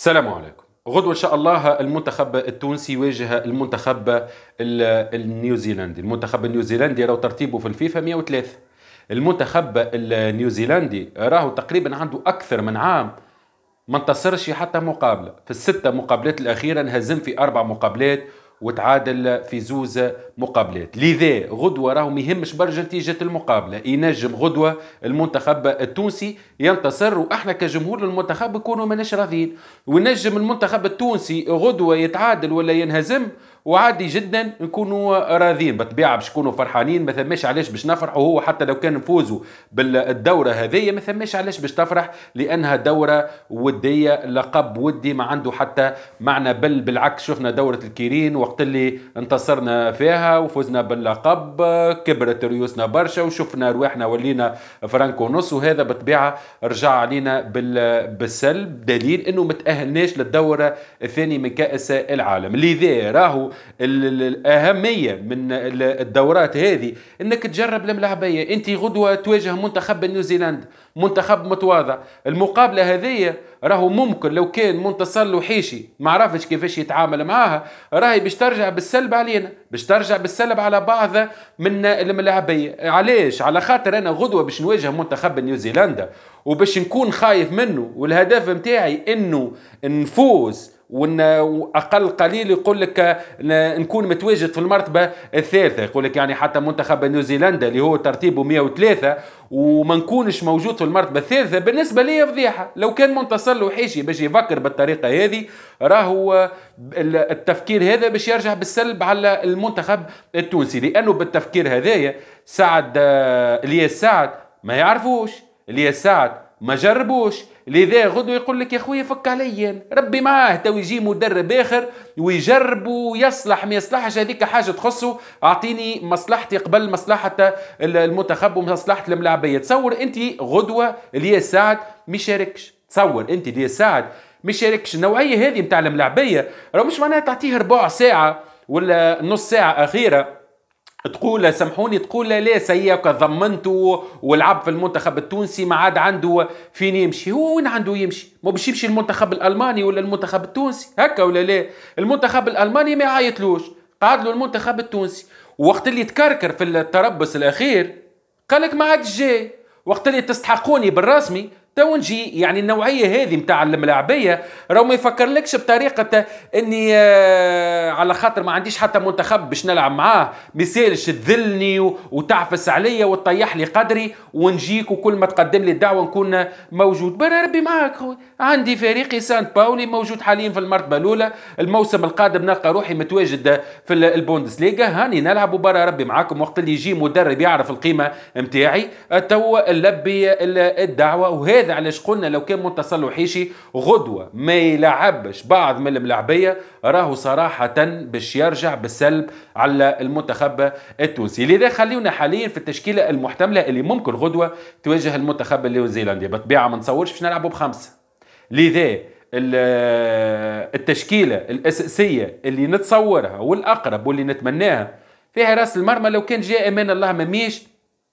السلام عليكم غدوة إن شاء الله المنتخب التونسي يواجه المنتخب النيوزيلندي المنتخب النيوزيلندي راهو ترتيبه في الفيفا 103 المنتخب النيوزيلندي راهو تقريبا عنده أكثر من عام ما انتصرش في حتى مقابلة في الستة مقابلات الأخيرة انهزم في أربع مقابلات وتعادل في زوز مقابلات لذا غدوة راهو مهمش برشا نتيجة المقابلة ينجم غدوة المنتخب التونسي ينتصر وإحنا كجمهور المنتخب يكونوا مناش راضيين ونجم المنتخب التونسي غدوة يتعادل ولا ينهزم وعادي جدا نكونوا راضيين بالطبيعه باش نكونوا فرحانين ما ثماش علاش باش نفرحوا هو حتى لو كان نفوزوا بالدوره هذه ما ثماش علاش باش تفرح لانها دوره وديه لقب ودي ما عنده حتى معنى بل بالعكس شفنا دوره الكيرين وقت اللي انتصرنا فيها وفزنا باللقب كبرت ريوسنا برشا وشفنا رواحنا ولينا فرانكو نص وهذا بالطبيعه رجع علينا بالسلب دليل انه ما تاهلناش للدوره الثانيه من كاس العالم لذا راهو الاهميه من الدورات هذه انك تجرب الملاعبيه انت غدوه تواجه منتخب نيوزيلندا منتخب متواضع المقابله هذه راهو ممكن لو كان منتصر وحيشي ما عرفش كيفاش يتعامل معاها راهي باش ترجع بالسلب علينا باش ترجع بالسلب على بعض من الملاعبيه علاش على خاطر انا غدوه باش نواجه منتخب نيوزيلندا وباش نكون خايف منه والهدف متاعي انه نفوز وان اقل قليل يقول لك نكون متواجد في المرتبه الثالثه يقول لك يعني حتى منتخب نيوزيلندا اللي هو ترتيبه 103 وما نكونش موجود في المرتبه الثالثه بالنسبه لي فضيحه لو كان منتصر وحيشي باش يفكر بالطريقه هذه راهو التفكير هذا باش يرجع بالسلب على المنتخب التونسي لانه بالتفكير هذايا سعد آه، الياس سعد ما يعرفوش اللي ساعد سعد ما جربوش لذا غدو يقول لك يا خويا فك عليا ربي معاه تو يجي مدرب اخر ويجرب ويصلح ما يصلحش هذيك حاجه تخصه اعطيني مصلحتي قبل مصلحه المنتخب ومصلحه الملاعبيه تصور انت غدوه الياس سعد ما يشاركش تصور انت الياس سعد ما يشاركش النوعيه هذه نتاع الملاعبيه راه مش معناها تعطيه ربع ساعه ولا نص ساعه اخيره تقول سامحوني تقول لا لا سياك ضمنته ولعب في المنتخب التونسي ما عاد عنده فين يمشي هو وين عنده يمشي ما باش يمشي المنتخب الالماني ولا المنتخب التونسي هكا ولا لا المنتخب الالماني ما عيطلوش قعد له المنتخب التونسي وقت اللي تكركر في التربص الاخير قالك ما عاد جاي وقت اللي تستحقوني بالرسمي تو نجي يعني النوعيه هذه نتاع الملاعبيه راه ما يفكرلكش بطريقه اني آه، على خاطر ما عنديش حتى منتخب باش نلعب معاه ما يسالش تذلني وتعفس عليا وتطيح لي قدري ونجيك وكل ما تقدم لي الدعوه نكون موجود برا ربي معاك عندي فريقي سانت باولي موجود حاليا في المرتبه الاولى الموسم القادم نلقى روحي متواجد في ليغا هاني نلعب برا ربي معاكم وقت اللي يجي مدرب يعرف القيمه نتاعي تو لبي الدعوه وهذا هذا علاش قلنا لو كان منتصر وحيشي غدوه ما يلعبش بعض من الملاعبيه راهو صراحه باش يرجع بالسلب على المنتخب التونسي لذا خليونا حاليا في التشكيله المحتمله اللي ممكن غدوه تواجه المنتخب النيوزيلندي بطبيعة ما نصورش باش نلعبوا بخمسه لذا التشكيله الاساسيه اللي نتصورها والاقرب واللي نتمناها فيها راس المرمى لو كان جاء امان الله ما ميش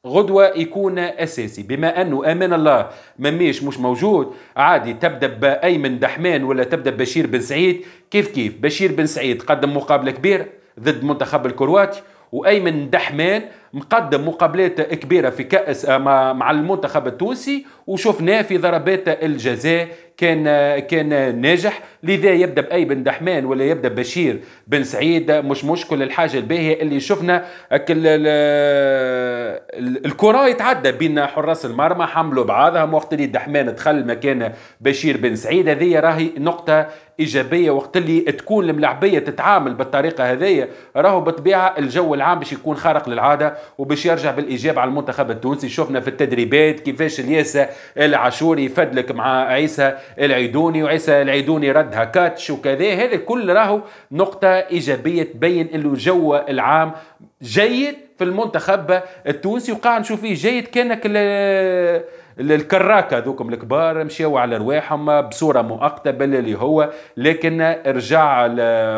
غدوه يكون اساسي بما انه امان الله مميش مش موجود عادي تبدا بايمن دحمان ولا تبدا بشير بن سعيد كيف كيف بشير بن سعيد قدم مقابله كبيره ضد منتخب الكرواتي وايمن دحمان مقدم مقابلات كبيرة في كأس آه، مع المنتخب التونسي وشفناه في ضربات الجزاء كان كان ناجح لذا يبدا باي بن دحمان ولا يبدا بشير بن سعيد مش مشكل الحاجه الباهيه اللي شفنا الكره يتعدى بين حراس المرمى حملوا بعضهم وقت اللي دحمان دخل مكان بشير بن سعيد هذه راهي نقطه ايجابيه وقت اللي تكون الملاعبيه تتعامل بالطريقه هذه راهو بالطبيعه الجو العام باش يكون خارق للعاده وباش يرجع بالايجاب على المنتخب التونسي شفنا في التدريبات كيفاش الياسة العاشوري يفدلك مع عيسى العيدوني وعيسى العيدوني ردها كاتش وكذا هذا كل راهو نقطة إيجابية تبين أنه الجو العام جيد في المنتخب التونسي وقاعد نشوف فيه جيد كانك الكراكه ذوكم الكبار مشيوا على رواحهم بصوره مؤقته باللي هو لكن رجع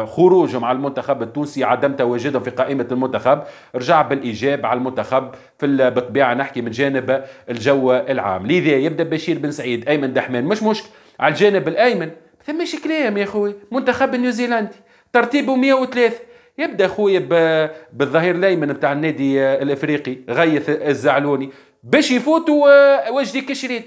خروجهم على المنتخب التونسي عدم تواجدهم في قائمه المنتخب رجع بالايجاب على المنتخب في بالطبيعه نحكي من جانب الجو العام لذا يبدا بشير بن سعيد ايمن دحمان مش مشكل على الجانب الايمن ثماش كلام يا خوي منتخب النيوزيلندي ترتيبه 103 يبدا خويا بالظهير الايمن بتاع النادي الافريقي غيث الزعلوني باش يفوتوا آه، وجدي كشريد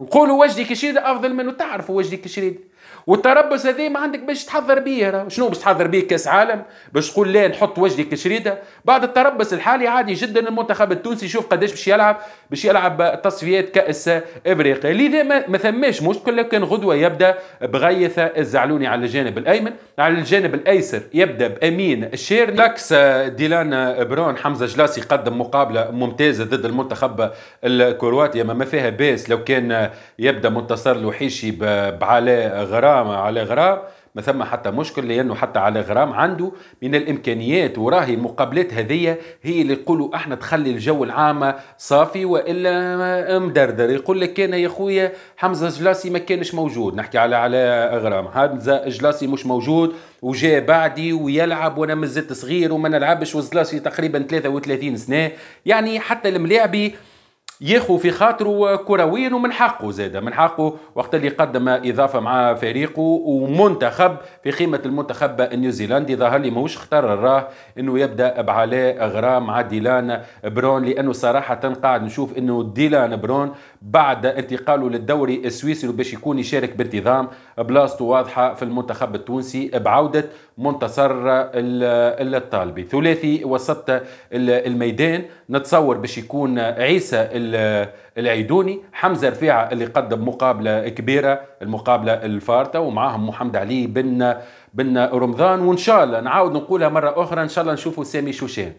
نقولوا وجدي كشريد افضل منه تعرفوا وجدي كشريد والتربص هذا ما عندك باش تحضر بيه شنو باش تحضر بيه كاس عالم باش تقول لا نحط وجهي كشريده بعد التربص الحالي عادي جدا المنتخب التونسي يشوف قداش باش يلعب باش يلعب تصفيات كاس افريقيا لذا ما ثماش مشكل لكن غدوه يبدا بغيث الزعلوني على الجانب الايمن على الجانب الايسر يبدا بامين الشير لاكس آه، ديلان آه، برون حمزه جلاسي قدم مقابله ممتازه ضد المنتخب الكرواتي ما فيها باس لو كان آه، يبدا منتصر لوحيشي بعلاء غرام غرام على غرام ما ثم حتى مشكل لانه حتى على غرام عنده من الامكانيات وراهي المقابلات هذية هي اللي يقولوا احنا تخلي الجو العام صافي والا مدردر يقول لك كان يا خويا حمزه جلاسي ما كانش موجود نحكي على على غرام حمزه جلاسي مش موجود وجاء بعدي ويلعب وانا مازلت صغير وما نلعبش وزلاسي تقريبا 33 سنه يعني حتى الملاعبي ياخو في خاطره كرويا ومن حقه زاده من حقه وقت اللي قدم اضافه مع فريقه ومنتخب في قيمه المنتخب النيوزيلندي ظهر لي ماهوش اختار راه انه يبدا بعلاء غرام مع ديلان برون لانه صراحه قاعد نشوف انه ديلان برون بعد انتقاله للدوري السويسري باش يكون يشارك بانتظام بلاصته واضحه في المنتخب التونسي بعوده منتصر الطالبي ثلاثي وسط الميدان نتصور باش يكون عيسى العيدوني حمزة رفيعة اللي قدم مقابلة كبيرة المقابلة الفارتة ومعاهم محمد علي بن بن رمضان وإن شاء الله نعاود نقولها مرة أخرى إن شاء الله نشوفوا سامي شوشان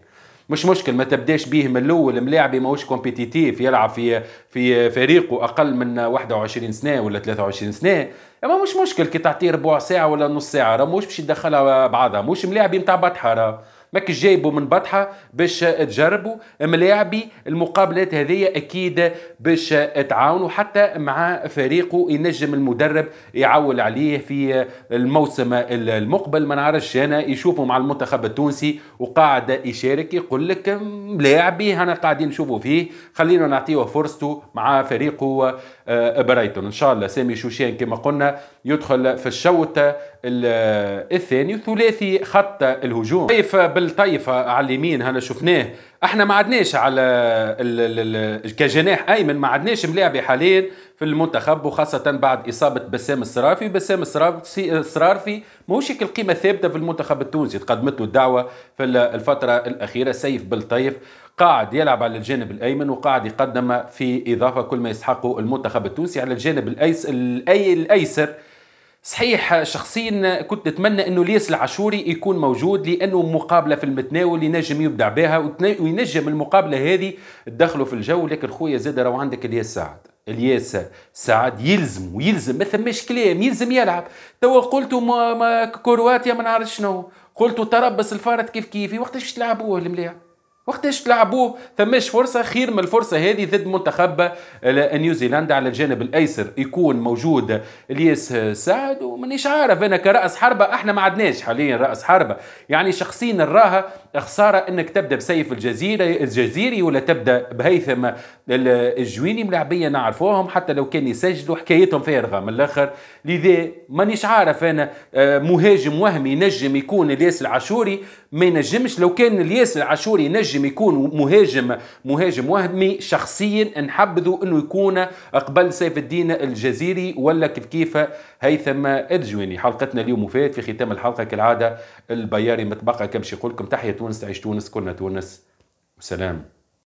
مش مشكل ما تبداش بيه من الاول ملاعبي ماهوش كومبيتيتيف يلعب في في فريقه اقل من 21 سنه ولا 23 سنه اما مش مشكل كي تعطيه ربع ساعه ولا نص ساعه راه مش باش يدخلها بعضها مش ملاعبي نتاع بطحه ماك جايبه من بطحه باش تجربوا ملاعبي المقابلات هذية اكيد باش تعاونوا حتى مع فريقه ينجم المدرب يعول عليه في الموسم المقبل ما نعرفش انا يشوفه مع المنتخب التونسي وقاعد يشارك يقول لك ملاعبي انا قاعدين نشوفوا فيه خلينا نعطيه فرصته مع فريقه آه، برايتون ان شاء الله سامي شوشان كما قلنا يدخل في الشوط الثاني ثلاثي خط الهجوم طيف بالطيف على اليمين هنا شفناه احنا ما عدناش على الـ الـ الـ كجناح ايمن ما عدناش ملاعبي حاليا في المنتخب وخاصة بعد إصابة بسام الصرافي بسام الصرافي ماهوش القيمة الثابتة في المنتخب التونسي تقدمت له الدعوة في الفترة الأخيرة سيف بالطيف قاعد يلعب على الجانب الايمن وقاعد يقدم في اضافه كل ما يسحقه المنتخب التونسي على الجانب الأي الايسر صحيح شخصيا كنت نتمنى انه الياس العاشوري يكون موجود لانه مقابله في المتناول ينجم يبدع بها وينجم المقابله هذه تدخله في الجو لكن خويا زاد راهو عندك الياس سعد الياس سعد يلزم ويلزم ما ثماش كلام يلزم يلعب توا قلت كرواتيا ما نعرف شنو قلت تربص الفارت كيف كيف وقتاش باش تلعبوه الملاعب وقتاش تلعبوه ثماش فرصة خير من الفرصة هذه ضد منتخب آه، نيوزيلندا على الجانب الأيسر يكون موجود الياس آه، سعد ومانيش عارف أنا كرأس حربة احنا ما عدناش حاليا رأس حربة يعني شخصيا نراها خسارة أنك تبدأ بسيف الجزيرة الجزيري ولا تبدأ بهيثم الجويني ملاعبية نعرفوهم حتى لو كان يسجلوا حكايتهم فارغة من الآخر لذا مانيش عارف أنا آه، مهاجم وهمي نجم يكون الياس العاشوري ما ينجمش لو كان الياسر عاشور ينجم يكون مهاجم مهاجم وهمي شخصيا نحبذوا انه يكون قبل سيف الدين الجزيري ولا كيف كيف هيثم ادجويني حلقتنا اليوم وفات في ختام الحلقه كالعاده البياري متبقى كمشي يقول لكم تحيه تونس تعيش تونس كلنا تونس وسلام